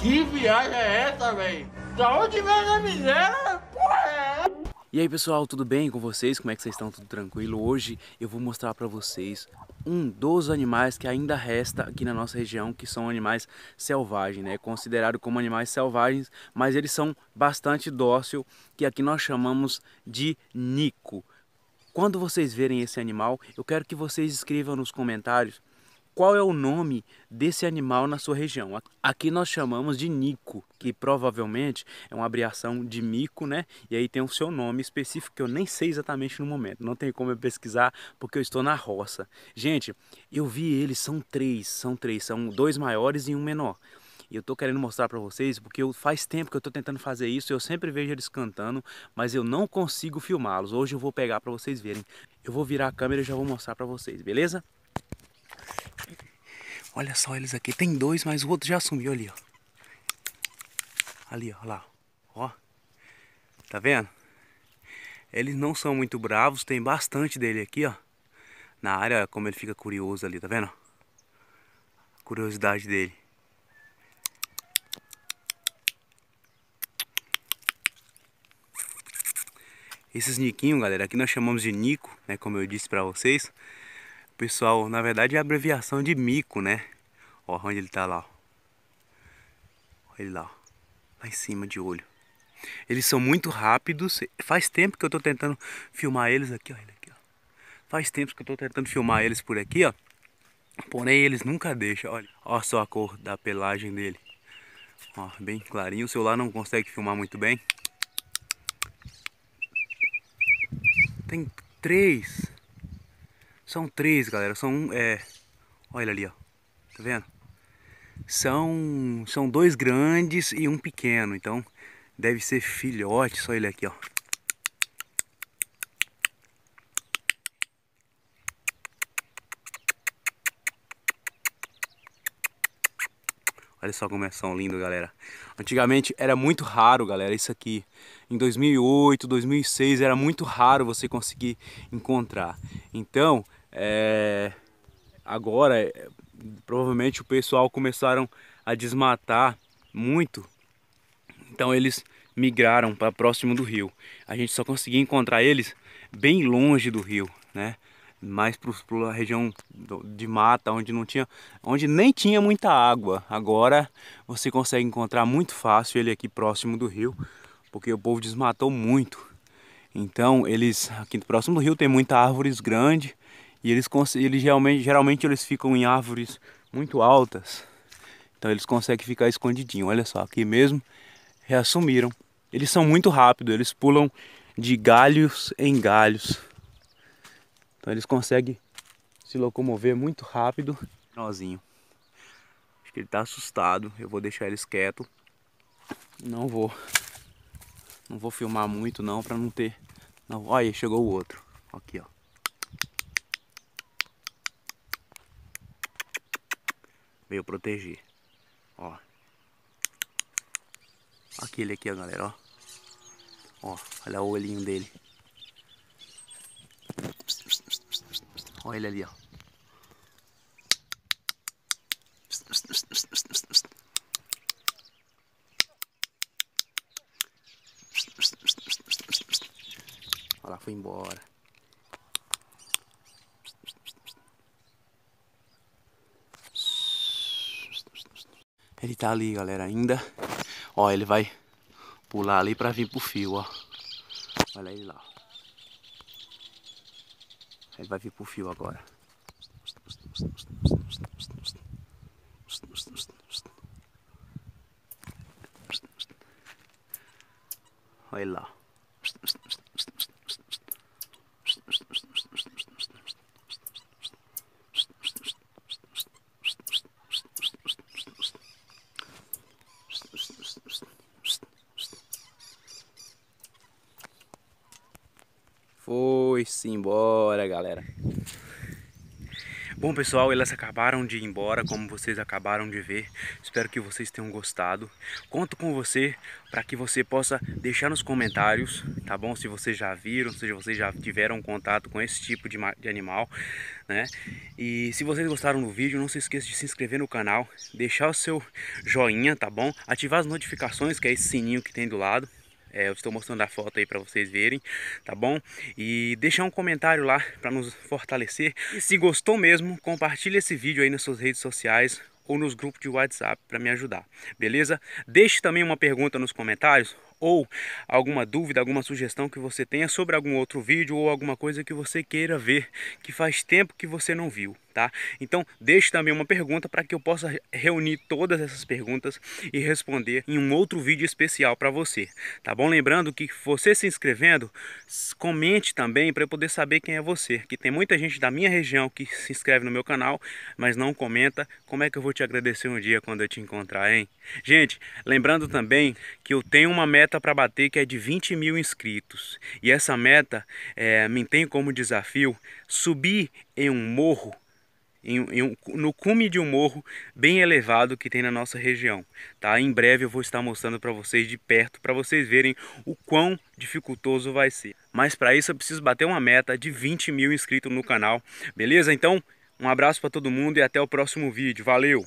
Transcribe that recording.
Que viagem é essa, velho? Da onde vem a miséria? Porra é E aí, pessoal, tudo bem com vocês? Como é que vocês estão? Tudo tranquilo? Hoje eu vou mostrar para vocês um dos animais que ainda resta aqui na nossa região, que são animais selvagens, né? Considerado como animais selvagens, mas eles são bastante dócil, que aqui nós chamamos de nico. Quando vocês verem esse animal, eu quero que vocês escrevam nos comentários qual é o nome desse animal na sua região. Aqui nós chamamos de nico, que provavelmente é uma abriação de mico, né? E aí tem o seu nome específico que eu nem sei exatamente no momento. Não tem como eu pesquisar porque eu estou na roça. Gente, eu vi eles, são três, são três, são dois maiores e um menor. E eu tô querendo mostrar para vocês porque eu, faz tempo que eu tô tentando fazer isso, eu sempre vejo eles cantando, mas eu não consigo filmá-los. Hoje eu vou pegar para vocês verem. Eu vou virar a câmera e já vou mostrar para vocês, beleza? Olha só eles aqui. Tem dois, mas o outro já sumiu ali, ó. Ali, ó lá. Ó. Tá vendo? Eles não são muito bravos. Tem bastante dele aqui, ó. Na área, como ele fica curioso ali, tá vendo? A curiosidade dele. Esses niquinhos, galera, aqui nós chamamos de nico, né, como eu disse para vocês pessoal, na verdade é a abreviação de mico, né? Ó, onde ele tá lá, ó. Olha ele lá, ó. Lá em cima de olho. Eles são muito rápidos. Faz tempo que eu tô tentando filmar eles aqui, ó. Ele aqui, ó. Faz tempo que eu tô tentando filmar eles por aqui, ó. Porém, eles nunca deixam, olha. Olha só a cor da pelagem dele. Ó, bem clarinho. O celular não consegue filmar muito bem. Tem três, são três, galera. São é, olha ali, ó. Tá vendo? São são dois grandes e um pequeno. Então deve ser filhote. Só ele aqui, ó. Olha só como é são lindo, galera. Antigamente era muito raro, galera, isso aqui. Em 2008, 2006 era muito raro você conseguir encontrar. Então, é, agora, é, provavelmente o pessoal começaram a desmatar muito, então eles migraram para próximo do rio. A gente só conseguia encontrar eles bem longe do rio, né? mais para a região de mata onde não tinha onde nem tinha muita água agora você consegue encontrar muito fácil ele aqui próximo do rio porque o povo desmatou muito então eles aqui próximo do rio tem muita árvores grandes e eles, eles geralmente, geralmente eles ficam em árvores muito altas. Então eles conseguem ficar escondidinho. Olha só, aqui mesmo reassumiram. Eles são muito rápidos, eles pulam de galhos em galhos. Então eles conseguem se locomover muito rápido. Nozinho. Acho que ele está assustado. Eu vou deixar eles quietos. Não vou. Não vou filmar muito não para não ter. Não, olha, chegou o outro. Aqui, ó. veio proteger. Ó. Aquele aqui, ó, galera, ó. Ó, olha o olhinho dele. Olha ele ali, ó. Olha lá, foi embora. Ele tá ali, galera, ainda. Ó, ele vai pular ali pra vir pro fio, ó. Olha ele lá. Ele vai vir pro fio agora. Olha ele lá. Foi-se embora, galera. Bom pessoal, elas acabaram de ir embora, como vocês acabaram de ver. Espero que vocês tenham gostado. Conto com você para que você possa deixar nos comentários, tá bom? Se vocês já viram, se vocês já tiveram contato com esse tipo de, de animal, né? E se vocês gostaram do vídeo, não se esqueça de se inscrever no canal, deixar o seu joinha, tá bom? Ativar as notificações, que é esse sininho que tem do lado, é, eu estou mostrando a foto aí para vocês verem, tá bom? E deixar um comentário lá para nos fortalecer. E se gostou mesmo, compartilhe esse vídeo aí nas suas redes sociais ou nos grupos de WhatsApp para me ajudar, beleza? Deixe também uma pergunta nos comentários ou alguma dúvida, alguma sugestão que você tenha sobre algum outro vídeo ou alguma coisa que você queira ver que faz tempo que você não viu tá? Então deixe também uma pergunta para que eu possa reunir todas essas perguntas e responder em um outro vídeo especial para você, tá bom? Lembrando que você se inscrevendo, comente também para eu poder saber quem é você, que tem muita gente da minha região que se inscreve no meu canal, mas não comenta. Como é que eu vou te agradecer um dia quando eu te encontrar, hein? Gente, lembrando também que eu tenho uma meta para bater que é de 20 mil inscritos e essa meta é, me tem como desafio subir em um morro em, em, no cume de um morro bem elevado que tem na nossa região. Tá? Em breve eu vou estar mostrando para vocês de perto, para vocês verem o quão dificultoso vai ser. Mas para isso eu preciso bater uma meta de 20 mil inscritos no canal, beleza? Então, um abraço para todo mundo e até o próximo vídeo. Valeu!